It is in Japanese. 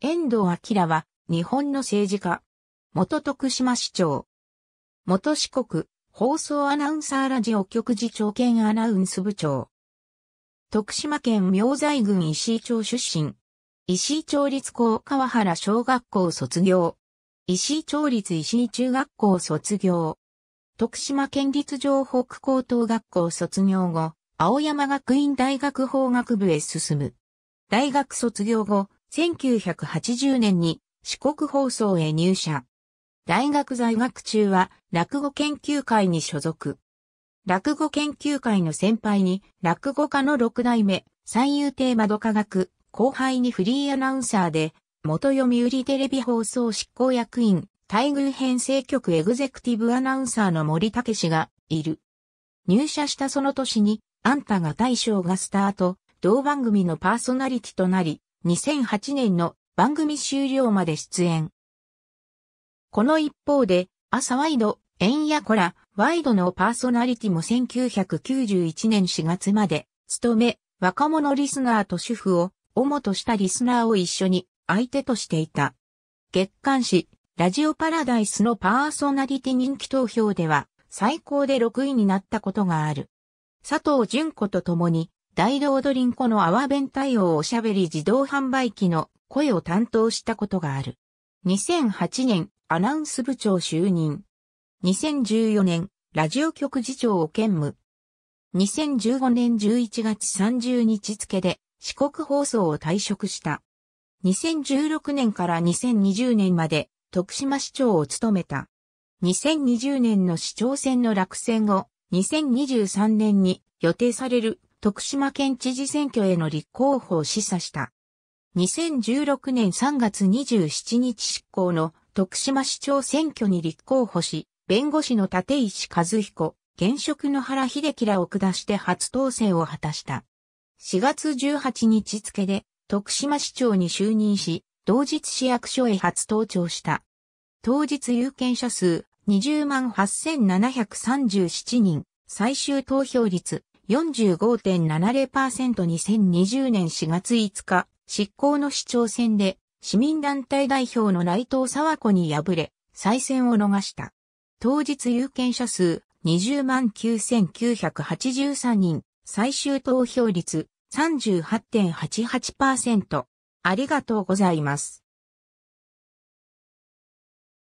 遠藤明は、日本の政治家。元徳島市長。元四国、放送アナウンサーラジオ局次長兼アナウンス部長。徳島県明財郡石井町出身。石井町立高川原小学校卒業。石井町立石井中学校卒業。徳島県立城北高等学校卒業後、青山学院大学法学部へ進む。大学卒業後、1980年に四国放送へ入社。大学在学中は落語研究会に所属。落語研究会の先輩に落語家の六代目、三遊亭窓科学、後輩にフリーアナウンサーで、元読売テレビ放送執行役員、待遇編成局エグゼクティブアナウンサーの森武氏がいる。入社したその年に、あんたが大将がスタート、同番組のパーソナリティとなり、2008年の番組終了まで出演。この一方で、朝ワイド、エンヤコラ、ワイドのパーソナリティも1991年4月まで、務め、若者リスナーと主婦を、主としたリスナーを一緒に、相手としていた。月刊誌、ラジオパラダイスのパーソナリティ人気投票では、最高で6位になったことがある。佐藤淳子と共に、大道ドリンコの泡弁対応おしゃべり自動販売機の声を担当したことがある。2008年、アナウンス部長就任。2014年、ラジオ局次長を兼務。2015年11月30日付で四国放送を退職した。2016年から2020年まで徳島市長を務めた。2020年の市長選の落選後、2023年に予定される徳島県知事選挙への立候補を示唆した。2016年3月27日執行の徳島市長選挙に立候補し、弁護士の立石和彦、現職の原秀樹らを下して初当選を果たした。4月18日付で徳島市長に就任し、同日市役所へ初登庁した。当日有権者数20万8737人、最終投票率 45.70%2020 年4月5日、執行の市長選で市民団体代表の内藤沢子に敗れ、再選を逃した。当日有権者数209,983人、最終投票率38.88%。ありがとうございます。